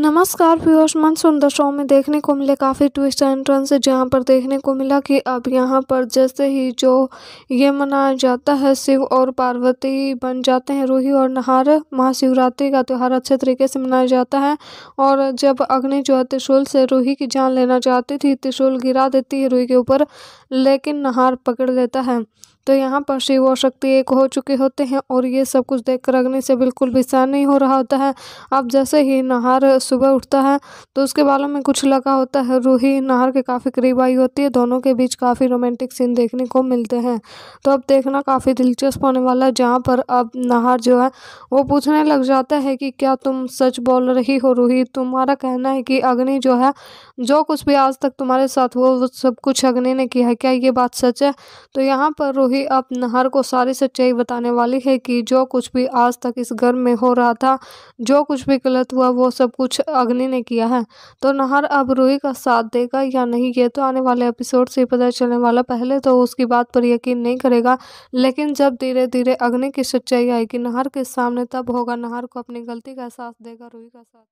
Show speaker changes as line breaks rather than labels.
नमस्कार व्यूअर्स सुंदर शो में देखने को मिले काफ़ी ट्विस्ट एंड टर्न्स जहाँ पर देखने को मिला कि अब यहाँ पर जैसे ही जो ये मनाया जाता है शिव और पार्वती बन जाते हैं रूही और नहार महाशिवरात्रि का त्यौहार अच्छे तरीके से मनाया जाता है और जब अग्नि जो है त्रिशूल से रूही की जान लेना चाहती थी त्रिशूल गिरा देती है रूही के ऊपर लेकिन नहार पकड़ लेता है तो यहाँ पर शिव और शक्ति एक हो चुके होते हैं और ये सब कुछ देख कर अग्नि से बिल्कुल भी सहन नहीं हो रहा होता है अब जैसे ही नहार सुबह उठता है तो उसके बालों में कुछ लगा होता है रूही नहार के काफ़ी करीब आई होती है दोनों के बीच काफ़ी रोमांटिक सीन देखने को मिलते हैं तो अब देखना काफ़ी दिलचस्प होने वाला है जहाँ पर अब नहार जो है वो पूछने लग जाता है कि क्या तुम सच बोल रही हो रूही तुम्हारा कहना है कि अग्नि जो है जो कुछ भी आज तक तुम्हारे साथ हुआ वो सब कुछ अग्नि ने किया है क्या ये बात सच है तो यहाँ पर रूही भी अब नहर को सारी सच्चाई बताने वाली है कि जो कुछ भी आज तक इस घर में हो रहा था जो कुछ भी गलत हुआ वो सब कुछ अग्नि ने किया है तो नहर अब रूही का साथ देगा या नहीं ये तो आने वाले एपिसोड से पता चलने वाला पहले तो उसकी बात पर यकीन नहीं करेगा लेकिन जब धीरे धीरे अग्नि की सच्चाई आएगी नहर के सामने तब होगा नहर को अपनी गलती का एहसास देगा रूही का साथ